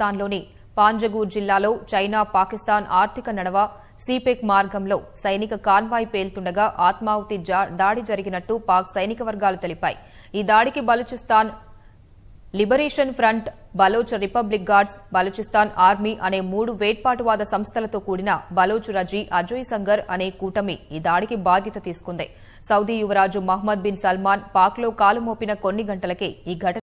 పాకిస్తాన్లోని పాంజగూర్ జిల్లాలో చైనా పాకిస్తాన్ ఆర్థిక నడవ సీపెక్ మార్గంలో సైనిక కాన్వాయ్ పేలుతుండగా ఆత్మాహుతి దాడి జరిగినట్టు పాక్ సైనిక వర్గాలు తెలిపాయి ఈ దాడికి Balochistan liberation front Baloch republic guards Balochistan army అనే మూడు వేట్పాటువాద సంస్థలతో కూడిన బలోచ్ రజీ అజయ్ సంగర్ అనే కూటమి ఈ దాడికి బాధ్యత తీసుకుంది సౌదీ యువరాజు మహ్మద్ బిన్ సల్మాన్ పాక్లో లో కాలుమోపిన కొన్ని గంటలకే ఈ ఘటన